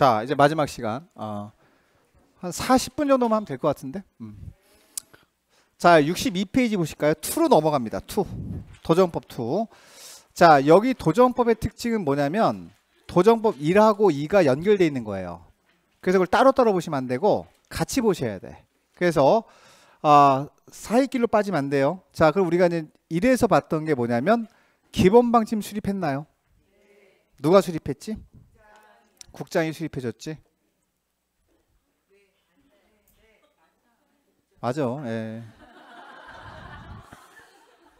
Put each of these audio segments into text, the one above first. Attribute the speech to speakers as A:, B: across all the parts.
A: 자, 이제 마지막 시간. 어, 한 40분 정도만 하면 될 것 같은데. 음. 자, 62페이지 보실까요? 2로 넘어갑니다. 2. 도정법 2. 자, 여기 도정법의 특징은 뭐냐면 도정법 1하고 2가 연결되어 있는 거예요. 그래서 그걸 따로따로 보시면 안 되고 같이 보셔야 돼. 그래서 아, 사이길로 빠지면 안 돼요. 자, 그럼 우리가 이제 1에서 봤던 게 뭐냐면 기본 방침 수립했나요? 누가 수립했지? 국장이 수입해줬지? 맞아. 예.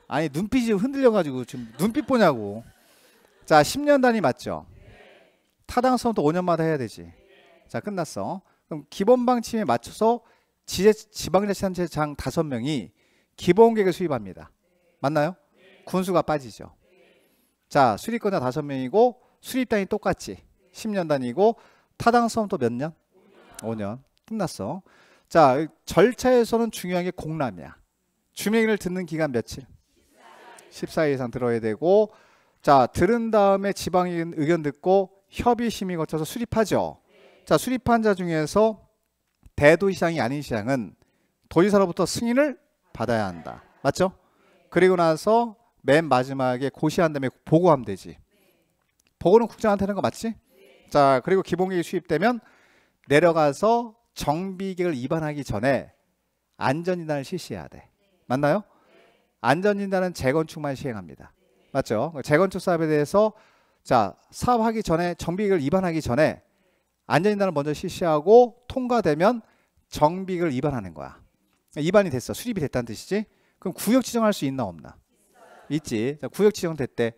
A: 아니 눈빛이 흔들려가지고 지금 눈빛 보냐고. 자, 10년 단위 맞죠? 타당성도 5년마다 해야 되지. 자, 끝났어. 그럼 기본 방침에 맞춰서 지제, 지방자치단체장 5명이 기본 계획을 수립합니다. 맞나요? 군수가 빠지죠. 자, 수립권자 5명이고 수립단이 똑같지. 10년 다니고 타당 수험 또몇 년? 5년. 5년. 끝났어. 자, 절차에서는 중요한 게 공람이야. 주민을 듣는 기간 며칠? 14일 이상 들어야 되고 자, 들은 다음에 지방 의견 듣고 협의 심의 거쳐서 수립하죠. 자, 수립한 자 중에서 대도시장이 아닌 시장은 도지사로부터 승인을 받아야 한다. 맞죠? 그리고 나서 맨 마지막에 고시한 다음에 보고하면 되지. 보고는 국장한테 하는 거 맞지? 자 그리고 기본계획이 수입되면 내려가서 정비계획을 입안하기 전에 안전진단을 실시해야 돼. 맞나요? 안전진단은 재건축만 시행합니다. 맞죠? 재건축 사업에 대해서 자 사업하기 전에 정비계획을 입안하기 전에 안전진단을 먼저 실시하고 통과되면 정비계획을 입안하는 거야. 입안이 됐어. 수립이 됐다는 뜻이지. 그럼 구역 지정할 수 있나 없나? 있지. 자, 구역 지정 됐대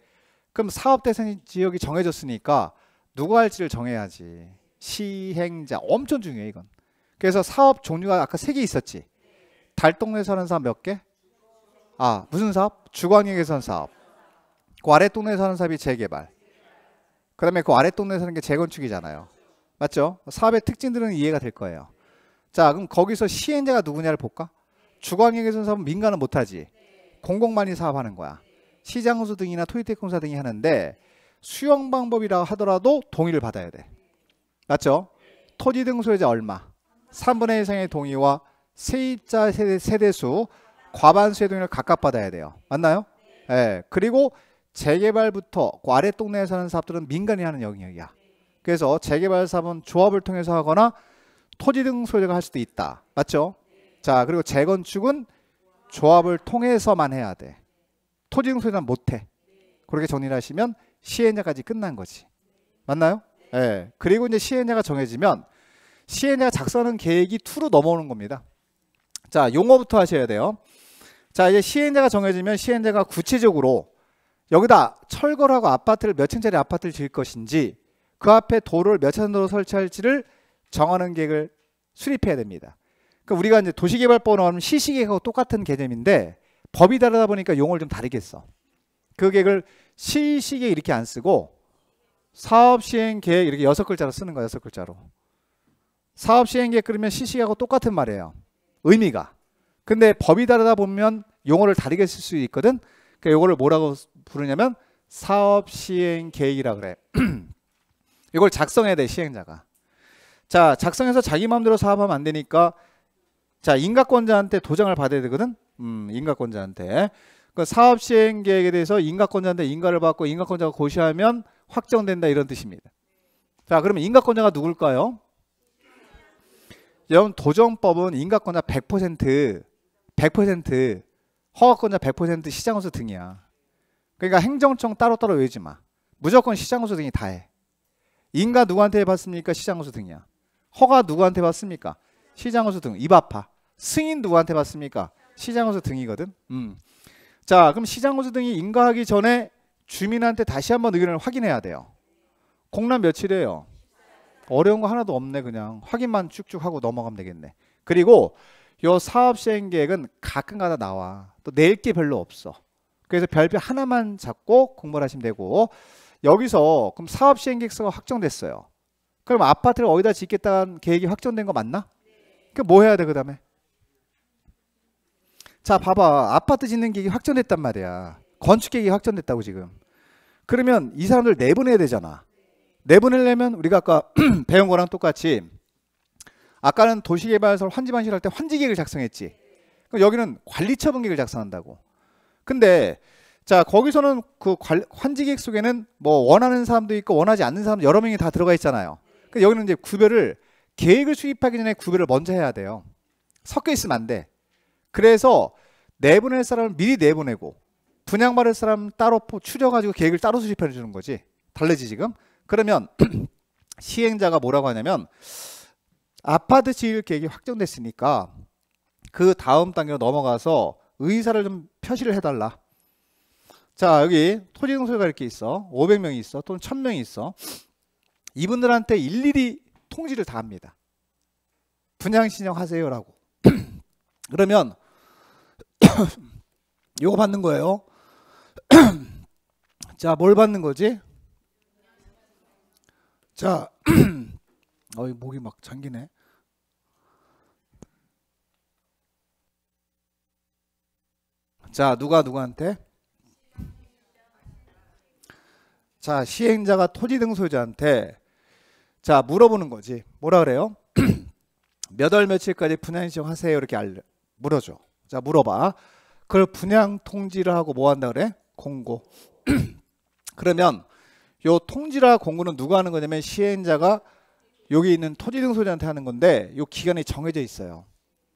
A: 그럼 사업 대상 지역이 정해졌으니까 누가 할지를 정해야지. 시행자 엄청 중요해 이건. 그래서 사업 종류가 아까 세 개 있었지. 달동네 사는 사업 몇 개? 아 무슨 사업? 주광역에 사는 사업. 그 아래 동네 사는 사업이 재개발. 그다음에 그 아래 동네 사는 게 재건축이잖아요. 맞죠? 사업의 특징들은 이해가 될 거예요. 자 그럼 거기서 시행자가 누구냐를 볼까? 주광역에 사는 사업은 민간은 못하지. 공공만이 사업하는 거야. 시장호수 등이나 토이테공사 등이 하는데 수용 방법이라 하더라도 동의를 받아야 돼. 맞죠? 토지 등소유자 얼마? 3분의 1 이상의 동의와 세입자 세대, 세대수 과반수의 동의를 각각 받아야 돼요. 맞나요? 예. 네. 그리고 재개발부터 그 아래 동네에 사는 사업들은 민간이 하는 영역이야. 그래서 재개발 사업은 조합을 통해서 하거나 토지 등 소유자가 할 수도 있다. 맞죠? 자 그리고 재건축은 조합을 통해서만 해야 돼. 토지 등 소유자는 못해. 그렇게 정리를 하시면 시행자까지 끝난 거지. 맞나요? 예. 네. 그리고 이제 시행자가 정해지면 시행자가 작성하는 계획이 투로 넘어오는 겁니다. 자, 용어부터 하셔야 돼요. 자, 이제 시행자가 정해지면 시행자가 구체적으로 여기다 철거하고 아파트를 몇 층짜리 아파트를 지을 것인지 그 앞에 도로를 몇 차선도로 설치할지를 정하는 계획을 수립해야 됩니다. 그러니까 우리가 이제 도시개발법 나하면 시시계획하고 똑같은 개념인데 법이 다르다 보니까 용어를 좀 다르겠어. 그 계획을 시식에 이렇게 안 쓰고 사업 시행 계획 이렇게 여섯 글자로 쓰는 거예요. 여섯 글자로. 사업 시행 계획 그러면 시식하고 똑같은 말이에요. 의미가. 근데 법이 다르다 보면 용어를 다르게 쓸 수 있거든. 그러니까 요거를 뭐라고 부르냐면 사업 시행 계획이라 그래. 이걸 작성해야 돼 시행자가. 자 작성해서 자기 마음대로 사업하면 안 되니까 자 인가권자한테 도장을 받아야 되거든. 음 인가권자한테 그러니까 사업 시행 계획에 대해서 인가권자인데 인가를 받고 인가권자가 고시하면 확정된다 이런 뜻입니다. 자, 그러면 인가권자가 누굴까요? 여러분 도정법은 인가권자 100% 100% 허가권자 100%시장호수 등이야. 그러니까 행정청 따로따로 외우지 마. 무조건 시장호수 등이 다 해. 인가 누구한테 받습니까? 시장호수 등이야. 허가 누구한테 받습니까? 시장호수 등. 입아파 승인 누구한테 받습니까? 시장호수 등이거든. 음. 자, 그럼 시장 호수 등이 인가하기 전에 주민한테 다시 한번 의견을 확인해야 돼요. 공란 며칠이에요. 어려운 거 하나도 없네 그냥 확인만 쭉쭉 하고 넘어가면 되겠네. 그리고 요 사업 시행 계획은 가끔가다 나와. 또 내일 게 별로 없어. 그래서 별표 하나만 잡고 공부를 하시면 되고 여기서 그럼 사업 시행 계획서가 확정됐어요. 그럼 아파트를 어디다 짓겠다는 계획이 확정된 거 맞나? 그럼 뭐 해야 돼 그다음에? 자, 봐봐. 아파트 짓는 계획이 확정됐단 말이야. 건축 계획이 확정됐다고 지금. 그러면 이 사람들 내보내야 되잖아. 내보내려면 우리가 아까 배운 거랑 똑같이 아까는 도시개발서 환지반실할 때 환지계획을 작성했지. 그 여기는 관리처분계획을 작성한다고. 근데 자 거기서는 그 환지계획 속에는 뭐 원하는 사람도 있고 원하지 않는 사람 여러 명이 다 들어가 있잖아요. 그러니까 여기는 이제 구별을 계획을 수립하기 전에 구별을 먼저 해야 돼요. 섞여 있으면 안 돼. 그래서 내보낼 사람을 미리 내보내고 분양받을 사람 따로 추려가지고 계획을 따로 수집해 주는 거지. 달래지 지금? 그러면 시행자가 뭐라고 하냐면 아파트 지을 계획이 확정됐으니까 그 다음 단계로 넘어가서 의사를 좀 표시를 해달라. 자 여기 토지등소유가 이렇게 있어. 500명이 있어. 또는 1000명이 있어. 이분들한테 일일이 통지를 다 합니다. 분양 신청하세요라고. 그러면 요거 받는 거예요. 자, 뭘 받는 거지? 자, 어이 목이 막 잠기네. 자, 누가 누구한테? 자, 시행자가 토지 등소유자한테 자, 물어보는 거지. 뭐라 그래요? 몇월 며칠까지 분양시험 하세요. 이렇게 알 물어줘. 자 물어봐. 그걸 분양 통지를 하고 뭐 한다 그래? 공고. 그러면 요 통지라 공고는 누가 하는 거냐면 시행자가 여기 있는 토지등소지한테 하는 건데 요 기간이 정해져 있어요.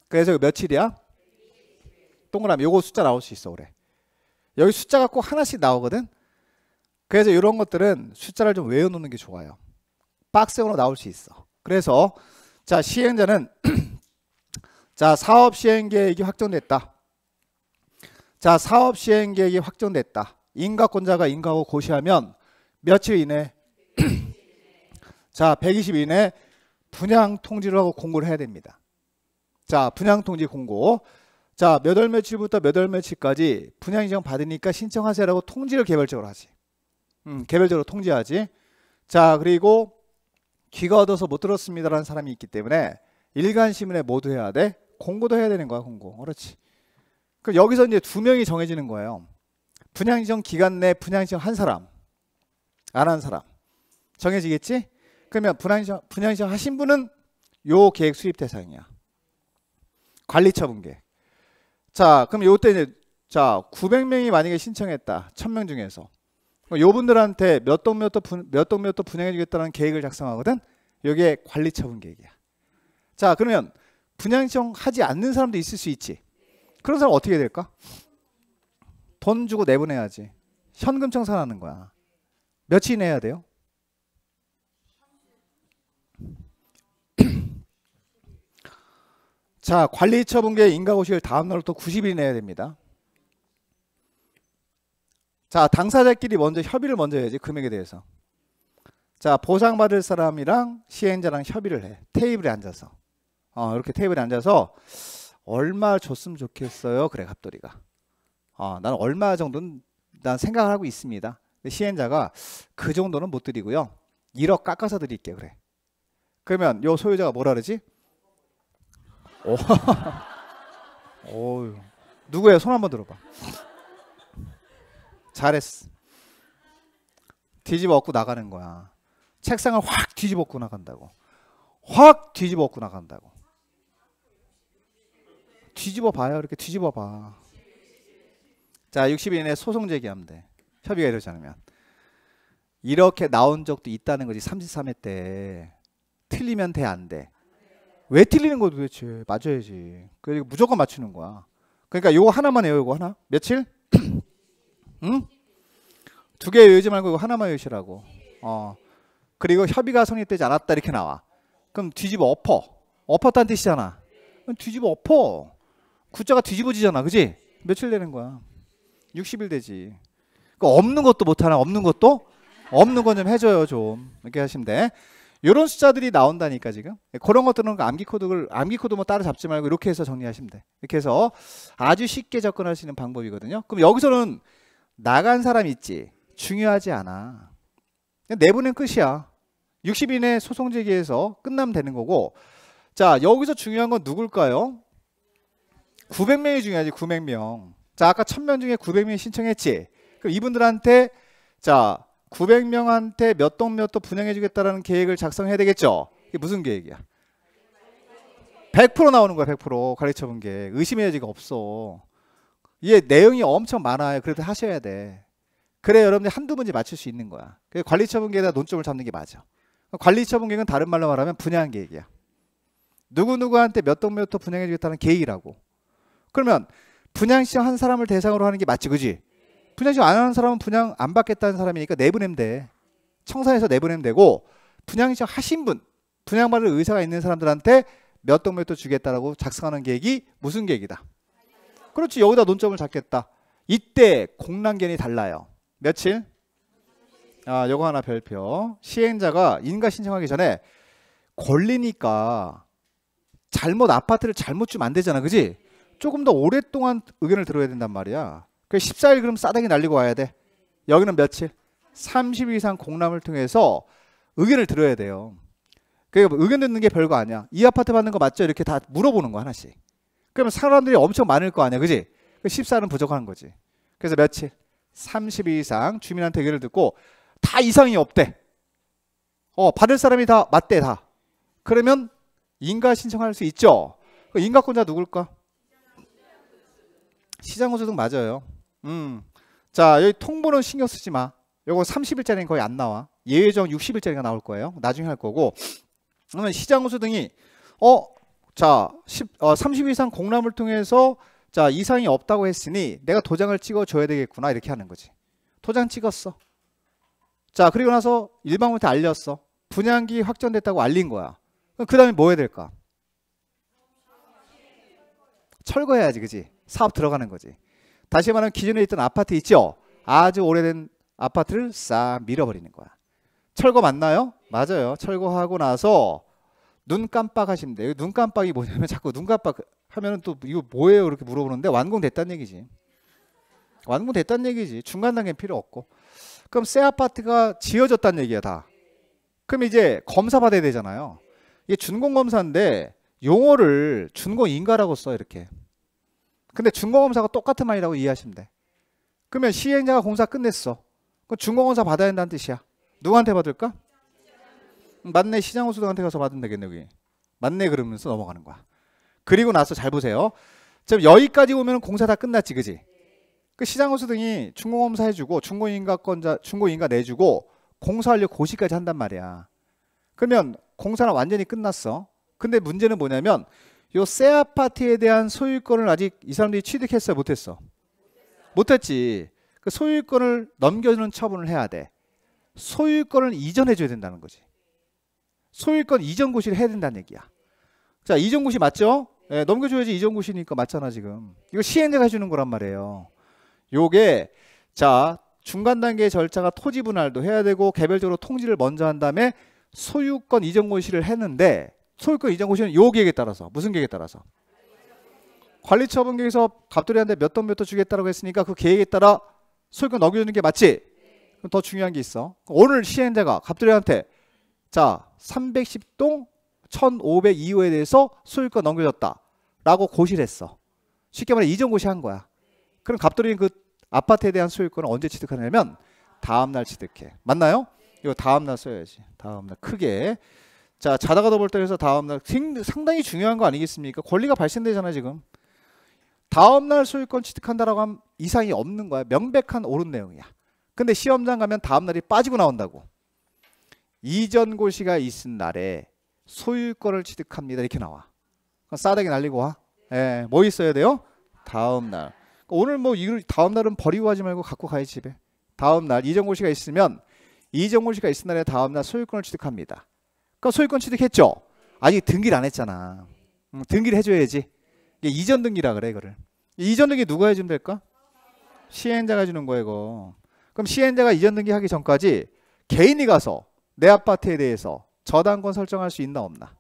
A: 그래서 며칠이야? 동그라미 요거 숫자 나올 수 있어 그래. 여기 숫자가 꼭 하나씩 나오거든. 그래서 이런 것들은 숫자를 좀 외워놓는 게 좋아요. 빡세으로 나올 수 있어. 그래서 자 시행자는 자, 사업 시행 계획이 확정됐다. 자, 사업 시행 계획이 확정됐다. 인가권자가 인가하고 고시하면 며칠 이내 자, 120 이내 분양 통지를 하고 공고를 해야 됩니다. 자, 분양 통지 공고. 자, 몇 월 며칠부터 몇 월 며칠까지 분양 인정 받으니까 신청하세요라고 통지를 개별적으로 하지. 음, 개별적으로 통지하지. 자, 그리고 귀가 얻어서 못 들었습니다라는 사람이 있기 때문에 일간 시민에 모두 해야 돼. 공고도 해야 되는 거야 공고. 그렇지. 그 여기서 이제 두 명이 정해지는 거예요. 분양 지정 기간 내 분양 지정 한 사람, 안 한 사람 정해지겠지? 그러면 분양 지정 분양 지정 하신 분은 요 계획 수립 대상이야. 관리처분 계획. 자, 그럼 요때 이제 자 900명이 만약에 신청했다, 1000명 중에서 요분들한테 몇 동 몇 동 몇 동 몇동 분양해주겠다는 계획을 작성하거든. 요게 관리처분 계획이야. 자, 그러면 분양신청하지 않는 사람도 있을 수 있지. 그런 사람 어떻게 될까? 돈 주고 내보내야지. 현금 청산하는 거야. 며칠 내야 돼요? 자, 관리처분계 인가고시를 다음 날부터 90일 내야 됩니다. 자, 당사자끼리 먼저 협의를 먼저 해야지 금액에 대해서. 자, 보상받을 사람이랑 시행자랑 협의를 해. 테이블에 앉아서. 어, 이렇게 테이블에 앉아서 얼마 줬으면 좋겠어요. 그래 갑돌이가. 어, 나는 얼마 정도는 난 생각을 하고 있습니다. 시행자가 그 정도는 못 드리고요. 1억 깎아서 드릴게 그래. 그러면 요 소유자가 뭐라 그러지? 오. 오. 누구예요? 손 한번 들어봐. 잘했어. 뒤집어 엎고 나가는 거야. 책상을 확 뒤집어 엎고 나간다고. 확 뒤집어 엎고 나간다고. 뒤집어 봐요. 이렇게 뒤집어 봐. 자, 60일 이내 소송 제기하면 돼. 협의가 이루어지 않으면. 이렇게 나온 적도 있다는 거지. 33회 때. 틀리면 돼, 안 돼? 왜 틀리는 거 도대체? 맞아야지. 그래서 무조건 맞추는 거야. 그러니까 요거 하나만 해요, 요거 하나. 며칠? 응? 두 개 외우지 말고 이거 하나만 외우시라고. 어. 그리고 협의가 성립되지 않았다 이렇게 나와. 그럼 뒤집어 엎어. 엎었다는 뜻이잖아. 뒤집어 엎어. 구자가 뒤집어지잖아. 그지? 며칠 되는 거야? 60일 되지. 그러니까 없는 것도 못하나 없는 것도 없는 건 좀 해줘요 좀 이렇게 하시면 돼. 요런 숫자들이 나온다니까 지금 그런 것들은 그 암기 코드를 암기 코드 뭐 따로 잡지 말고 이렇게 해서 정리하시면 돼. 이렇게 해서 아주 쉽게 접근할 수 있는 방법이거든요. 그럼 여기서는 나간 사람 있지 중요하지 않아. 내부는 끝이야. 60인의 소송 제기에서 끝나면 되는 거고 자 여기서 중요한 건 누굴까요? 900명이 중요하지 900명. 자 아까 1000명 중에 900명이 신청했지. 그럼 이분들한테 자 900명한테 몇 동몇동 분양해주겠다라는 계획을 작성해야 되겠죠. 이게 무슨 계획이야? 100% 나오는 거야 100% 가르쳐 본게의심해야지가 없어. 이게 내용이 엄청 많아요. 그래도 하셔야 돼. 그래 여러분들 한두 문제 맞출 수 있는 거야. 관리처분 계획에다 논점을 잡는 게 맞아. 관리처분 계획은 다른 말로 말하면 분양 계획이야. 누구누구한테 몇 동 몇도 분양해 주겠다는 계획이라고. 그러면 분양시험 한 사람을 대상으로 하는 게 맞지 그지? 분양시험 안 하는 사람은 분양 안 받겠다는 사람이니까 내보내면 돼. 청산해서 내보내면 되고 분양시험 하신 분 분양받을 의사가 있는 사람들한테 몇 동 몇 도 주겠다라고 작성하는 계획이 무슨 계획이다? 그렇지 여기다 논점을 잡겠다. 이때 공란견이 달라요. 며칠? 아, 요거 하나 별표. 시행자가 인가 신청하기 전에 권리니까 잘못 아파트를 잘못 주면 안 되잖아, 그지? 조금 더 오랫동안 의견을 들어야 된단 말이야. 그 14일 그럼 싸다기 날리고 와야 돼. 여기는 며칠? 30일 이상 공람을 통해서 의견을 들어야 돼요. 그러니까 의견 듣는 게 별거 아니야. 이 아파트 받는 거 맞죠? 이렇게 다 물어보는 거 하나씩. 그러면 사람들이 엄청 많을 거 아니야. 그지? 14는 부족한 거지. 그래서 며칠? 30일 이상 주민한테 의견을 듣고 다 이상이 없대. 어, 받을 사람이 다 맞대 다. 그러면 인가 신청할 수 있죠. 그 인가권자 누굴까? 시장 호소등 맞아요. 음. 자, 여기 통보는 신경 쓰지 마. 요거 30일짜리는 거의 안 나와. 예외적 60일짜리가 나올 거예요. 나중에 할 거고. 그러면 시장 호소등이 어, 자, 10, 어, 30 이상 공람을 통해서 자, 이상이 없다고 했으니 내가 도장을 찍어 줘야 되겠구나. 이렇게 하는 거지. 도장 찍었어. 자, 그리고 나서 일반한테 알렸어. 분양기 확정됐다고 알린 거야. 그 다음에 뭐 해야 될까? 철거해야지, 그지? 사업 들어가는 거지. 다시 말하면 기존에 있던 아파트 있죠. 아주 오래된 아파트를 싹 밀어버리는 거야. 철거 맞나요? 맞아요. 철거하고 나서 눈 깜빡하시면 돼요. 눈 깜빡이 뭐냐면 자꾸 눈 깜빡 하면은 또 이거 뭐예요? 이렇게 물어보는데 완공됐다는 얘기지. 완공됐다는 얘기지. 중간 단계는 필요 없고. 그럼 새 아파트가 지어졌다는 얘기야 다. 그럼 이제 검사 받아야 되잖아요. 이게 준공 검사인데 용어를 준공 인가라고 써 이렇게. 근데 준공검사가 똑같은 말이라고 이해하시면 돼. 그러면 시행자가 공사 끝냈어. 그 준공검사 받아야 된다는 뜻이야. 누구한테 받을까? 맞네 시장호수동한테 가서 받으면 되겠네 여기. 맞네 그러면서 넘어가는 거야. 그리고 나서 잘 보세요. 지금 여기까지 오면 공사 다 끝났지 그지? 그 시장호수등이 중공검사 해주고 중공인가권자중공인가 내주고 공사하려 고시까지 한단 말이야. 그러면 공사는 완전히 끝났어. 근데 문제는 뭐냐면 요새 아파트에 대한 소유권을 아직 이 사람들이 취득했어 못했어? 못했지. 그 소유권을 넘겨주는 처분을 해야 돼. 소유권을 이전해줘야 된다는 거지. 소유권 이전 고시를 해야 된다는 얘기야. 자, 이전 고시 맞죠? 네, 넘겨줘야지 이전 고시니까 맞잖아, 지금. 이거 시행자가 해주는 거란 말이에요. 요게, 자, 중간 단계 절차가 토지 분할도 해야 되고 개별적으로 통지를 먼저 한 다음에 소유권 이전 고시를 했는데 소유권 이전 고시는 요 계획에 따라서 무슨 계획에 따라서 관리처분 계획에서 갑돌이한테 몇돈몇돈 주겠다라고 했으니까 그 계획에 따라 소유권 넘겨주는 게 맞지? 그럼 더 중요한 게 있어. 오늘 시행자가 갑돌이한테 자 310동 1502호에 대해서 소유권 넘겨줬다라고 고시를 했어. 쉽게 말해 이전 고시한 거야. 그럼 갑돌이는 그 아파트에 대한 소유권을 언제 취득하냐면 다음날 취득해. 맞나요? 이거 다음날 써야지. 다음날 크게. 자 자다가 더볼때려서 다음날 상당히 중요한 거 아니겠습니까? 권리가 발생되잖아 지금. 다음날 소유권 취득한다라고 하면 이상이 없는 거야. 명백한 옳은 내용이야. 근데 시험장 가면 다음날이 빠지고 나온다고. 이전 고시가 있은 날에 소유권을 취득합니다. 이렇게 나와. 싸대기 날리고 와. 예, 뭐 있어야 돼요? 다음날. 그러니까 오늘 뭐 다음날은 버리고 하지 말고 갖고 가야 집에. 다음날 이전 고시가 있으면 이전 고시가 있은 날에 다음날 소유권을 취득합니다. 그럼 그러니까 소유권 취득했죠. 아직 등기를 안 했잖아. 음, 등기를 해줘야지. 이게 이전 등기라 그래 이거를. 이전 등기 누가 해주면 될까? 시행자가 해주는 거야 이거. 그럼 시행자가 이전 등기하기 전까지 개인이 가서 내 아파트에 대해서 저당권 설정할 수 있나 없나?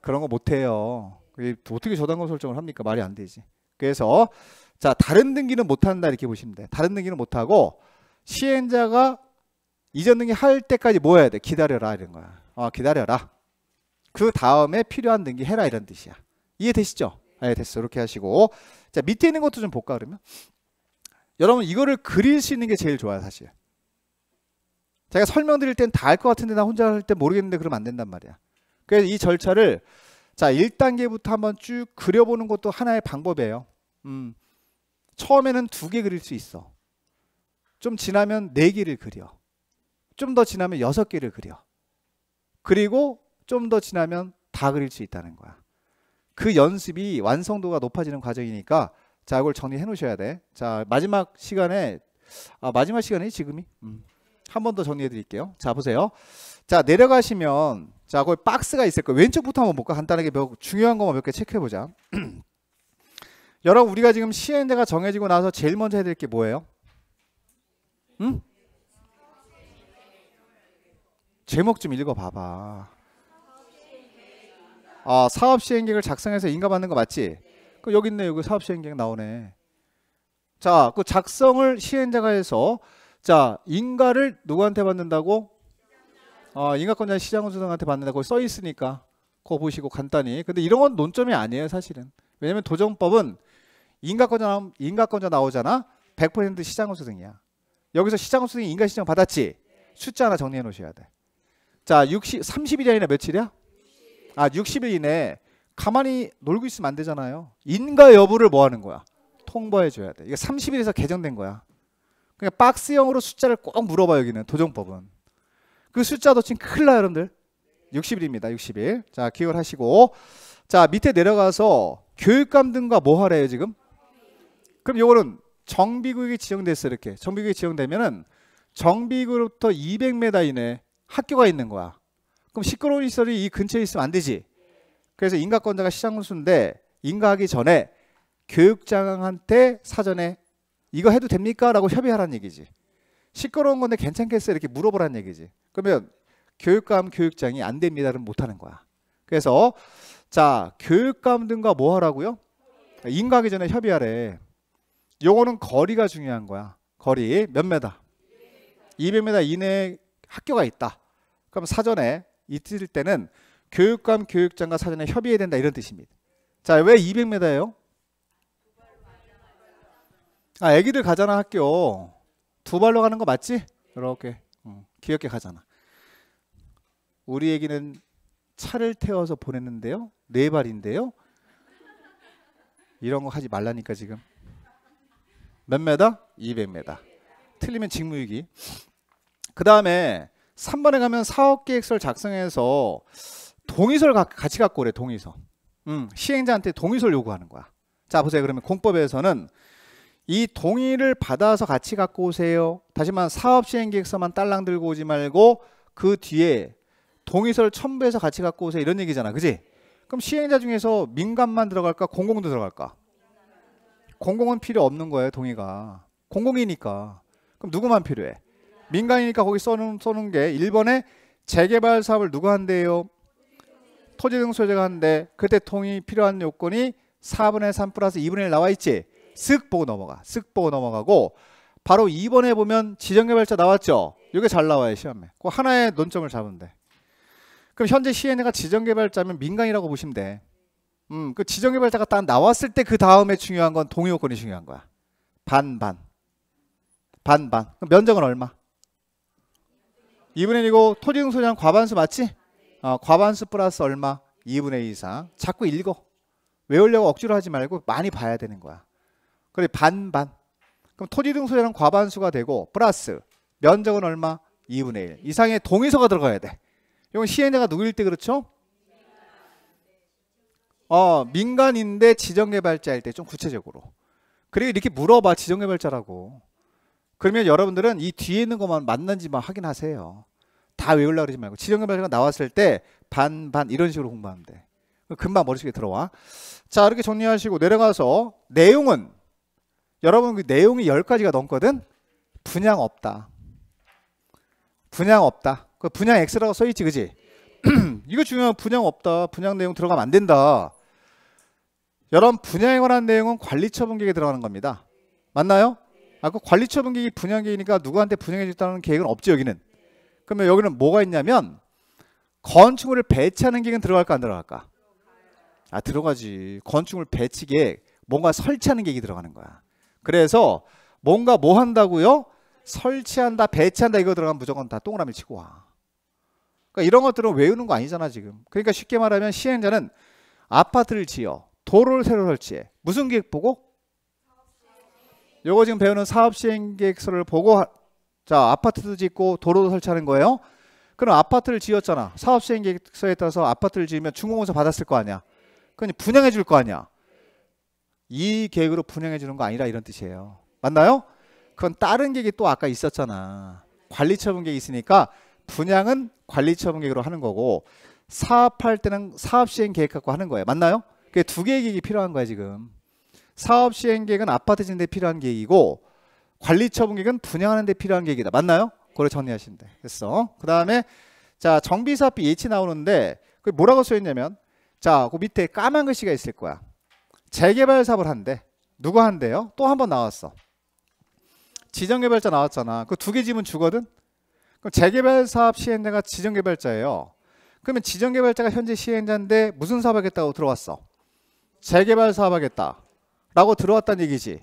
A: 그런 거 못해요. 어떻게 저당권 설정을 합니까? 말이 안 되지. 그래서 자 다른 등기는 못한다 이렇게 보시면 돼. 다른 등기는 못하고 시행자가 이전 등기 할 때까지 뭐 해야 돼? 기다려라 이런 거야. 어, 기다려라. 그 다음에 필요한 등기 해라 이런 뜻이야. 이해되시죠? 네, 됐어. 이렇게 하시고 자 밑에 있는 것도 좀 볼까 그러면 여러분 이거를 그릴 수 있는 게 제일 좋아요 사실. 제가 설명드릴 땐다알것 같은데 나 혼자 할 때 모르겠는데 그러면 안 된단 말이야. 그래서 이 절차를 자 1단계부터 한번 쭉 그려보는 것도 하나의 방법이에요. 음, 처음에는 두 개 그릴 수 있어. 좀 지나면 네 개를 그려. 좀 더 지나면 여섯 개를 그려. 그리고 좀 더 지나면 다 그릴 수 있다는 거야. 그 연습이 완성도가 높아지는 과정이니까 자 이걸 정리해 놓으셔야 돼. 자 마지막 시간에 아, 마지막 시간이 지금이 음. 한번 더 정리해 드릴게요. 자 보세요. 자 내려가시면 자 거기 박스가 있을 거예요. 왼쪽부터 한번 볼까? 간단하게 몇, 중요한 것만 몇 개 체크해 보자. 여러분 우리가 지금 시행대가 정해지고 나서 제일 먼저 해야 될 게 뭐예요? 응? 제목 좀 읽어봐봐. 아 사업 시행 계획을 작성해서 인가받는 거 맞지? 그 여기 있네 여기 사업 시행 계획 나오네. 자그 작성을 시행자가 해서 자 인가를 누구한테 받는다고? 아 인가권자 시장은수한테 받는다. 고써 있으니까 그거 보시고 간단히. 근데 이런 건 논점이 아니에요 사실은. 왜냐면 도정법은 인가권자 인가권자 나오잖아. 100%시장은수이야 여기서 시장은수이 인가시장 받았지? 숫자 하나 정리해 놓으셔야 돼. 자, 60 30일이나 며칠이야? 아, 60일 이내 가만히 놀고 있으면 안 되잖아요. 인가 여부를 뭐 하는 거야? 통보해 줘야 돼. 이게 30일에서 개정된 거야. 그러니까 박스형으로 숫자를 꼭 물어봐 여기는 도정법은. 그 숫자도 지금 큰일 나요, 여러분들. 60일입니다. 60일. 자, 기억을 하시고 자, 밑에 내려가서 교육감 등과 뭐 하래요, 지금? 그럼 요거는 정비구역이 지정됐어 요 이렇게. 정비구역이 지정되면은 정비구로부터 200m 이내 학교가 있는 거야. 그럼 시끄러운 시설이 이 근처에 있으면 안 되지. 그래서 인가권자가 시장군수인데 인가하기 전에 교육장한테 사전에 이거 해도 됩니까? 라고 협의하라는 얘기지. 시끄러운 건데 괜찮겠어요? 이렇게 물어보라는 얘기지. 그러면 교육감, 교육장이 안 됩니다를 못하는 거야. 그래서 자 교육감 등과 뭐 하라고요? 인가하기 전에 협의하래. 요거는 거리가 중요한 거야. 거리 몇 메다? 200m 이내에 학교가 있다. 그럼 사전에 있을 때는 교육감 교육장과 사전에 협의해야 된다 이런 뜻입니다. 자, 왜 200m예요? 아, 애기들 가잖아 학교. 두 발로 가는 거 맞지? 이렇게 어, 귀엽게 가잖아. 우리 애기는 차를 태워서 보냈는데요. 네 발인데요. 이런 거 하지 말라니까 지금. 몇 메다? 200m. 틀리면 직무유기. 그 다음에 3번에 가면 사업계획서를 작성해서 동의서를 가, 같이 갖고 오래 동의서 음, 시행자한테 동의서를 요구하는 거야 자 보세요 그러면 공법에서는 이 동의를 받아서 같이 갖고 오세요 다시만 사업시행계획서만 딸랑 들고 오지 말고 그 뒤에 동의서를 첨부해서 같이 갖고 오세요 이런 얘기잖아 그지 그럼 시행자 중에서 민간만 들어갈까 공공도 들어갈까 공공은 필요 없는 거예요 동의가 공공이니까 그럼 누구만 필요해 민간이니까 거기 써놓은, 써놓은 게 1번에 재개발 사업을 누가 한대요? 토지등소재가 한대. 그때 통이 필요한 요건이 4분의 3 플러스 2분의 1 나와 있지. 쓱 보고 넘어가. 쓱 보고 넘어가고 바로 2번에 보면 지정개발자 나왔죠. 이게 잘 나와요 시험에. 그 하나의 논점을 잡으면 돼. 그럼 현재 시행해가 지정개발자면 민간이라고 보시면 돼. 음, 그 지정개발자가 딱 나왔을 때 그 다음에 중요한 건 동요건이 의 중요한 거야. 반반. 반반. 그럼 면적은 얼마? 2분의 1이고 토지등 소량 과반수 맞지? 어, 과반수 플러스 얼마? 2분의 1 이상. 자꾸 읽어. 외우려고 억지로 하지 말고 많이 봐야 되는 거야. 그래 반반. 그럼 토지등 소량 과반수가 되고 플러스 면적은 얼마? 2분의 1. 이상의 동의서가 들어가야 돼. 이건 시행자가 누구일 때 그렇죠? 어, 민간인데 지정개발자일 때 좀 구체적으로. 그리고 이렇게 물어봐 지정개발자라고. 그러면 여러분들은 이 뒤에 있는 것만 맞는지만 확인하세요. 다 외우려고 그러지 말고 지정개발자가 나왔을 때 반반 이런 식으로 공부하면 돼. 금방 머릿속에 들어와. 자 이렇게 정리하시고 내려가서 내용은 여러분 그 내용이 10가지가 넘거든. 분양 없다. 분양 없다. 그 분양 X라고 써있지 그지? 이거 중요한 분양 없다. 분양 내용 들어가면 안 된다. 여러분 분양에 관한 내용은 관리처분 계에 들어가는 겁니다. 맞나요? 아까 그 관리처분계획이 분양계이니까 획 누구한테 분양해줬다는 계획은 없죠 여기는. 그러면 여기는 뭐가 있냐면 건축물을 배치하는 계획은 들어갈까 안 들어갈까? 아 들어가지. 건축물 배치 계획 뭔가 설치하는 계획이 들어가는 거야. 그래서 뭔가 뭐 한다고요? 설치한다, 배치한다 이거 들어가면 무조건 다 동그라미 치고 와. 그러니까 이런 것들은 외우는 거 아니잖아 지금. 그러니까 쉽게 말하면 시행자는 아파트를 지어, 도로를 새로 설치해. 무슨 계획 보고? 요거 지금 배우는 사업시행계획서를 보고 자 아파트도 짓고 도로도 설치하는 거예요. 그럼 아파트를 지었잖아. 사업시행계획서에 따라서 아파트를 지으면 준공공서 받았을 거 아니야. 그건 분양해 줄 거 아니야. 이 계획으로 분양해 주는 거 아니라 이런 뜻이에요. 맞나요? 그건 다른 계획이 또 아까 있었잖아. 관리처분 계획이 있으니까 분양은 관리처분 계획으로 하는 거고 사업할 때는 사업시행 계획 갖고 하는 거예요. 맞나요? 그게 두 개의 계획이 필요한 거야 지금. 사업 시행 계획은 아파트 짓는 데 필요한 계획이고 관리 처분 계획은 분양하는 데 필요한 계획이다. 맞나요? 그걸 정리하시면 돼. 됐어. 그다음에 자, 정비 사업비 예치 나오는데 그 뭐라고 써 있냐면 자, 그 밑에 까만 글씨가 있을 거야. 재개발 사업을 한대. 누가 한대요? 또 한 번 나왔어. 지정개발자 나왔잖아. 그 두 개지문 주거든. 그럼 재개발 사업 시행자가 지정개발자예요. 그러면 지정개발자가 현재 시행자인데 무슨 사업하겠다고 들어왔어? 재개발 사업하겠다. 라고 들어왔단 얘기지.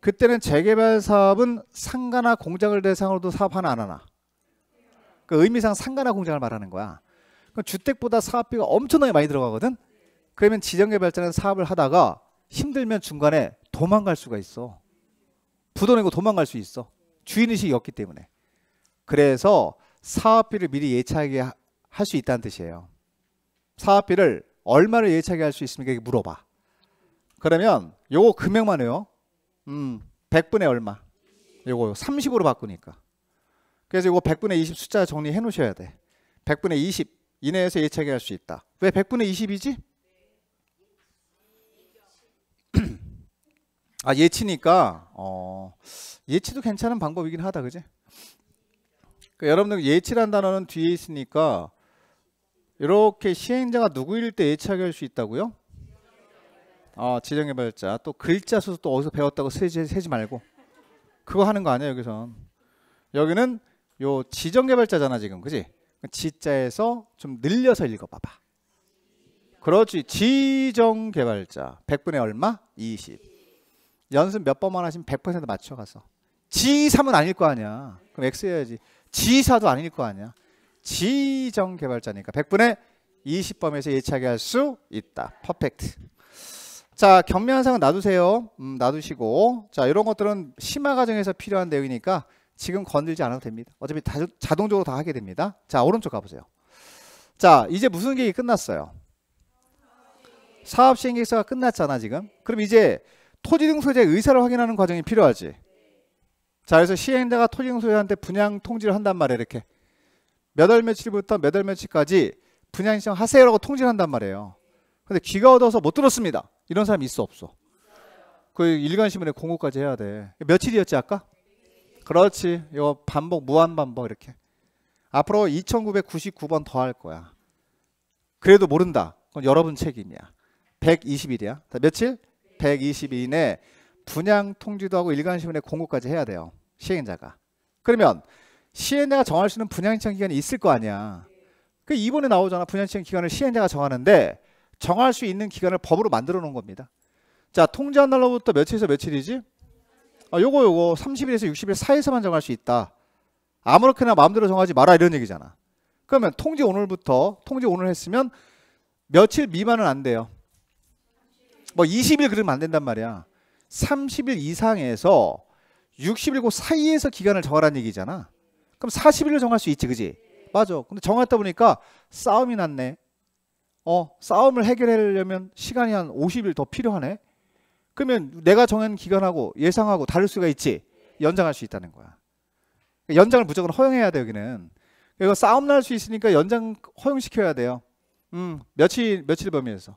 A: 그때는 재개발 사업은 상가나 공장을 대상으로도 사업 하나 안 하나. 그 의미상 상가나 공장을 말하는 거야. 그럼 주택보다 사업비가 엄청나게 많이 들어가거든. 그러면 지정개발자는 사업을 하다가 힘들면 중간에 도망갈 수가 있어. 부도내고 도망갈 수 있어. 주인의식이 없기 때문에. 그래서 사업비를 미리 예측하게 할 수 있다는 뜻이에요. 사업비를 얼마를 예측하게 할 수 있습니까? 물어봐. 그러면 요거 금액만 해요. 음, 100분의 얼마. 요거 30으로 바꾸니까. 그래서 요거 100분의 20 숫자 정리해 놓으셔야 돼. 100분의 20 이내에서 예측할 수 있다. 왜 100분의 20이지? 아 예치니까 어, 예치도 괜찮은 방법이긴 하다 그지? 그러니까 여러분들 예치란 단어는 뒤에 있으니까 이렇게 시행자가 누구일 때예측할수 있다고요? 어, 지정 개발자 또 글자 수또 어디서 배웠다고 세지 세지 말고 그거 하는 거 아니야 여기선 여기는 요 지정 개발자잖아 지금 그지 지자에서 좀 늘려서 읽어봐봐 그렇지 지정 개발자 100분의 얼마 20 연습 몇 번만 하시면 100% 맞춰가서 지3은 아닐 거 아니야. 그럼 X 해야지. 지4도 아닐 거 아니야. 지정 개발자니까 100분의 20범에서 예측하게 할수 있다. 퍼펙트. 자, 경매 현상은 놔두세요. 음, 놔두시고. 자, 이런 것들은 심화 과정에서 필요한 내용이니까 지금 건들지 않아도 됩니다. 어차피 다, 자동적으로 다 하게 됩니다. 자, 오른쪽 가보세요. 자, 이제 무슨 계획이 끝났어요? 사업 시행 계획서가 끝났잖아, 지금. 그럼 이제 토지등소유자의 의사를 확인하는 과정이 필요하지. 자, 그래서 시행자가 토지등소유자한테 분양 통지를 한단 말이에요, 이렇게. 몇 월 며칠부터 몇 월 며칠까지 분양 신청하세요라고 통지를 한단 말이에요. 근데 귀가 얻어서 못 들었습니다. 이런 사람 있어 없어? 그 일간신문에 공고까지 해야 돼. 며칠이었지 아까? 그렇지. 이거 반복 무한 반복 이렇게. 앞으로 2,999번 더 할 거야. 그래도 모른다. 그건 여러분 책임이야. 120일이야. 며칠? 1 2 0일 이내 분양 통지도 하고 일간신문에 공고까지 해야 돼요. 시행자가. 그러면 시행자가 정할 수 있는 분양 신청 기간이 있을 거 아니야. 그 이번에 나오잖아. 분양 신청 기간을 시행자가 정하는데 정할 수 있는 기간을 법으로 만들어 놓은 겁니다. 자, 통지한 날로부터 며칠에서 며칠이지? 아, 요거 요거 30일에서 60일 사이에서만 정할 수 있다. 아무렇게나 마음대로 정하지 마라 이런 얘기잖아. 그러면 통지 오늘부터 통지 오늘 했으면 며칠 미만은 안 돼요. 뭐 20일 그러면 안 된단 말이야. 30일 이상에서 60일 고 사이에서 기간을 정하라는 얘기잖아. 그럼 40일로 정할 수 있지, 그지? 맞아. 근데 정했다 보니까 싸움이 났네. 어, 싸움을 해결하려면 시간이 한 50일 더 필요하네. 그러면 내가 정한 기간하고 예상하고 다를 수가 있지. 연장할 수 있다는 거야. 그러니까 연장을 무조건 허용해야 돼 여기는. 이거 싸움 날 수 있으니까 연장 허용시켜야 돼요. 음, 며칠 며칠 범위에서.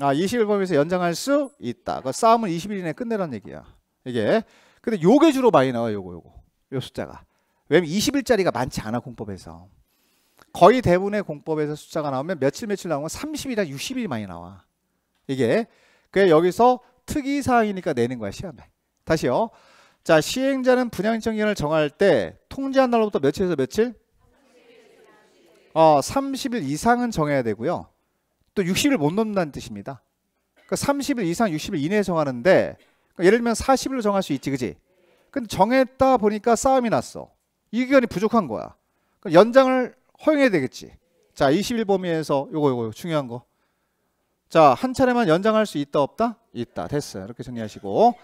A: 아, 20일 범위에서 연장할 수 있다. 그 싸움은 20일 이내에 끝내라는 얘기야. 이게. 근데 요게 주로 많이 나와 요 요거 요거. 요 숫자가. 왜냐면 20일짜리가 많지 않아 공법에서. 거의 대부분의 공법에서 숫자가 나오면 며칠 며칠 나오면 30일이나 60일이 많이 나와. 이게 그래 여기서 특이 사항이니까 내는 거야 시험에. 다시요. 자 시행자는 분양청 기간을 정할 때 통지한 날로부터 며칠에서 며칠? 어 30일 이상은 정해야 되고요. 또 60일 못 넘는다는 뜻입니다. 그러니까 30일 이상 60일 이내에 정하는데 그러니까 예를 들면 40일로 정할 수 있지 그지? 근데 정했다 보니까 싸움이 났어. 이 기간이 부족한 거야. 그러니까 연장을 허용해야 되겠지. 자, 21 범위에서 요거 요거 중요한 거. 자, 한 차례만 연장할 수 있다 없다? 있다. 됐어요. 이렇게 정리하시고.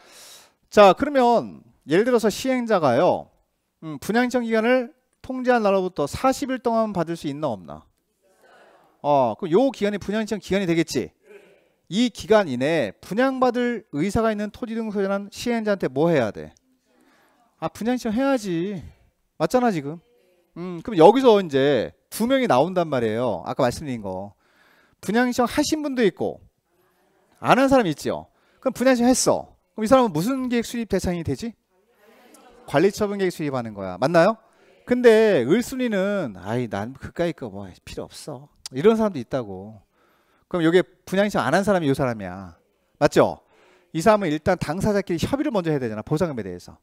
A: 자, 그러면 예를 들어서 시행자가요. 음, 분양청 기간을 통제한 날로부터 40일 동안 받을 수 있나 없나? 어, 그럼 요 기간이 분양청 기간이 되겠지. 이 기간 이내에 분양받을 의사가 있는 토지 등 소유한 시행자한테 뭐 해야 돼? 아, 분양청 해야지. 맞잖아, 지금. 음, 그럼 여기서 이제 두 명이 나온단 말이에요. 아까 말씀드린 거. 분양시험 하신 분도 있고 안 한 사람이 있죠 그럼 분양시험 했어. 그럼 이 사람은 무슨 계획 수립 대상이 되지? 관리처분 계획 수립하는 거야. 맞나요? 근데 을순이는 아이 난 그까이 거뭐 필요 없어. 이런 사람도 있다고. 그럼 여기에 분양시험 안 한 사람이 이 사람이야. 맞죠? 이 사람은 일단 당사자끼리 협의를 먼저 해야 되잖아. 보상금에 대해서.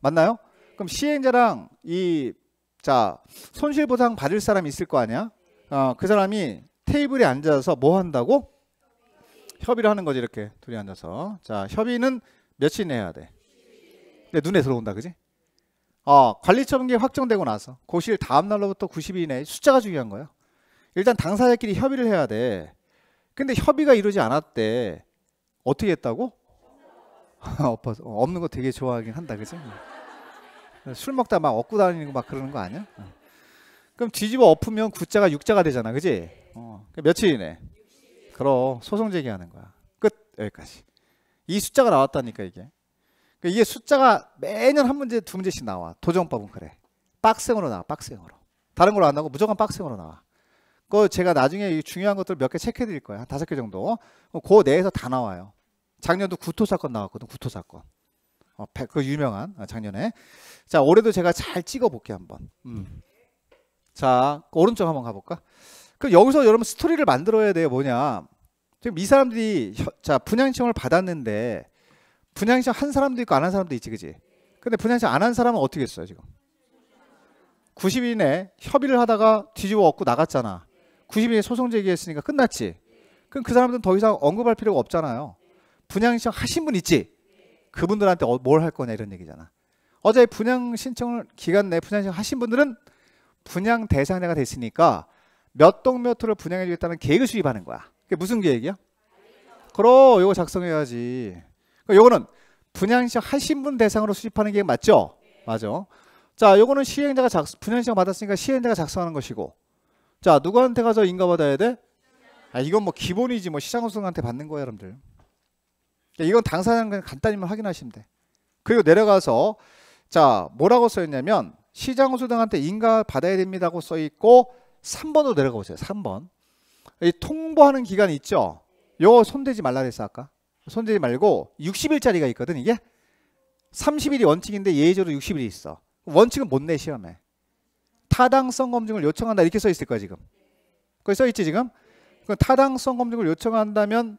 A: 맞나요? 그럼 시행자랑 이자 손실보상 받을 사람이 있을 거 아니야 어, 그 사람이 테이블에 앉아서 뭐 한다고 협의를 하는 거지 이렇게 둘이 앉아서 자 협의는 며칠 내 해야 돼 근데 눈에 들어온다 그지 어, 관리처분계 확정되고 나서 고시일 다음 날로부터 90일 이내 숫자가 중요한 거야 일단 당사자끼리 협의를 해야 돼 근데 협의가 이루지 않았대 어떻게 했다고? 없어서 어, 없는 거 되게 좋아하긴 한다 그지 술 먹다 막 얻고 다니는거 막 그러는 거 아니야? 어. 그럼 뒤집어 엎으면 구자가 육자가 되잖아, 그지? 어. 며칠이네. 그럼 소송 제기하는 거야. 끝 여기까지. 이 숫자가 나왔다니까 이게. 그러니까 이게 숫자가 매년 한 문제 두 문제씩 나와. 도정법은 그래. 빡생으로 나와. 빡생으로. 다른 걸로 안 나오고 무조건 빡생으로 나와. 그 제가 나중에 중요한 것들 몇 개 체크해 드릴 거야한 다섯 개 정도. 그 내에서 다 나와요. 작년도 구토 사건 나왔거든. 구토 사건. 어, 그 유명한 어, 작년에 자 올해도 제가 잘 찍어볼게 한번 음. 음. 자 그 오른쪽 한번 가볼까 그 여기서 여러분 스토리를 만들어야 돼요 뭐냐 지금 이 사람들이 자 분양신청을 받았는데 분양신청 한 사람도 있고 안 한 사람도 있지 그지 근데 분양신청 안 한 사람은 어떻게 했어요 지금 90일 이내 협의를 하다가 뒤집어 엎고 나갔잖아 90일 이 소송 제기했으니까 끝났지 그럼 그 사람들은 더 이상 언급할 필요가 없잖아요 분양신청 하신 분 있지 그분들한테 어, 뭘할 거냐 이런 얘기잖아. 어제 분양 신청을 기간 내 분양 신청 하신 분들은 분양 대상자가 됐으니까 몇 동 몇 호를 분양해 주겠다는 계획을 수립하는 거야. 그게 무슨 계획이야? 그럼 이거 작성해야지. 그러니까 요거는 분양 신청 하신 분 대상으로 수립하는 계획 맞죠? 맞아. 자, 요거는 시행자가 작 분양 신청 받았으니까 시행자가 작성하는 것이고. 자, 누구한테 가서 인가 받아야 돼? 아, 이건 뭐 기본이지 뭐 시장 우승한테 받는 거야, 여러분들. 네, 이건 당사자는 그 간단히만 확인하시면 돼. 그리고 내려가서 자 뭐라고 써 있냐면 시장소장한테 인가 받아야 됩니다고 써 있고 3번으로 내려가 보세요. 3번. 이 통보하는 기간 있죠. 요거 손대지 말라 그랬어 아까. 손대지 말고 60일짜리가 있거든 이게. 30일이 원칙인데 예외적으로 60일이 있어. 원칙은 못내 시험에. 타당성 검증을 요청한다 이렇게 써 있을 거야 지금. 그기써 있지 지금? 그 타당성 검증을 요청한다면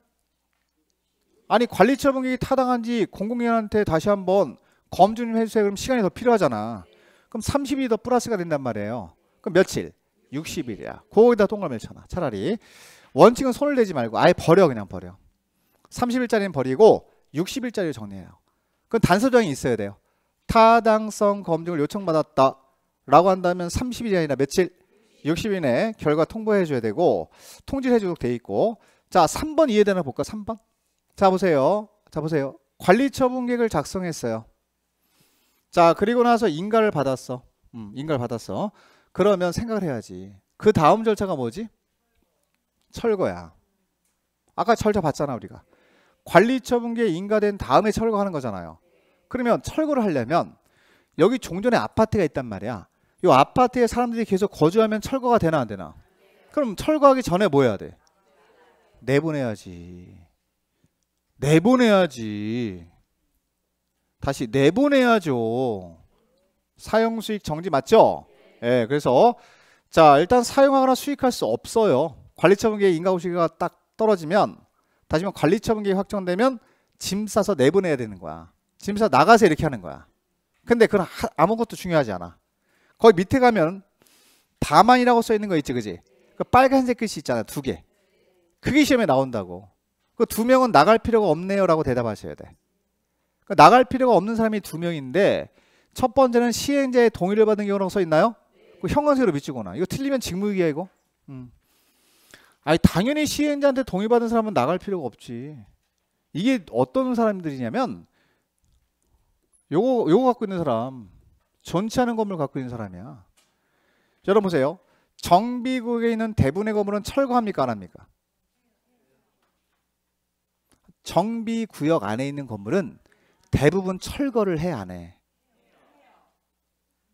A: 아니 관리 처분기 타당한지 공공기관한테 다시 한번 검증 해주세요. 그럼 시간이 더 필요하잖아. 그럼 30일이 더 플러스가 된단 말이에요. 그럼 며칠? 60일이야. 거기다 동그라미를 쳐놔. 차라리 원칙은 손을 대지 말고 아예 버려 그냥 버려. 30일짜리는 버리고 60일짜리를 정리해요. 그건 단서정이 있어야 돼요. 타당성 검증을 요청받았다. 라고 한다면 30일이 아니라 며칠 60일 내에 결과 통보해 줘야 되고 통지해 주도록 돼 있고 자 3번 이해되나 볼까 3번 자 보세요. 자 보세요. 관리 처분계획을 작성했어요. 자 그리고 나서 인가를 받았어. 음, 인가를 받았어. 그러면 생각을 해야지. 그 다음 절차가 뭐지? 철거야. 아까 철자 봤잖아 우리가. 관리 처분계획 인가된 다음에 철거하는 거잖아요. 그러면 철거를 하려면 여기 종전에 아파트가 있단 말이야. 이 아파트에 사람들이 계속 거주하면 철거가 되나 안 되나? 그럼 철거하기 전에 뭐 해야 돼? 내보내야지. 내보내야지. 다시 내보내야죠. 사용 수익 정지 맞죠? 예, 네, 그래서 자, 일단 사용하거나 수익할 수 없어요. 관리처분계획 인가고시가 딱 떨어지면 다시 말 관리처분계획 확정되면 짐 싸서 내보내야 되는 거야. 짐싸 나가서 이렇게 하는 거야. 근데 그건 하, 아무것도 중요하지 않아. 거기 밑에 가면 다만이라고 써 있는 거 있지, 그지? 그 빨간색 글씨 있잖아, 두 개. 그게 시험에 나온다고. 그두 명은 나갈 필요가 없네요라고 대답하셔야 돼. 그러니까 나갈 필요가 없는 사람이 두 명인데 첫 번째는 시행자의 동의를 받은 경우라고 써 있나요? 그 형관세로 미치거나 이거 틀리면 직무유기야 이거. 음. 아니 당연히 시행자한테 동의받은 사람은 나갈 필요가 없지. 이게 어떤 사람들이냐면 요거 요거 갖고 있는 사람 전치하는 건물 갖고 있는 사람이야. 여러분 보세요. 정비국에 있는 대분의 건물은 철거합니까 안 합니까? 정비 구역 안에 있는 건물은 대부분 철거를 해안 해?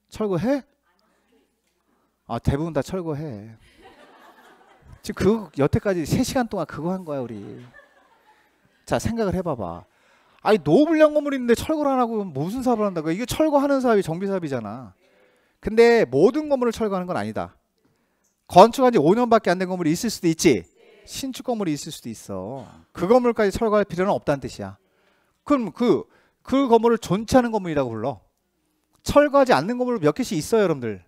A: 철거해? 아 대부분 다 철거해. 지금 그 여태까지 3시간 동안 그거 한 거야 우리. 자 생각을 해봐봐. 아니 노블량 건물이 있는데 철거를 안 하고 무슨 사업을 한다고 이게 철거하는 사업이 정비사업이잖아. 근데 모든 건물을 철거하는 건 아니다. 건축한 지 5년밖에 안 된 건물이 있을 수도 있지. 신축 건물이 있을 수도 있어. 그 건물까지 철거할 필요는 없다는 뜻이야. 그럼 그, 그 건물을 존치하는 건물이라고 불러. 철거하지 않는 건물 몇 개씩 있어요, 여러분들.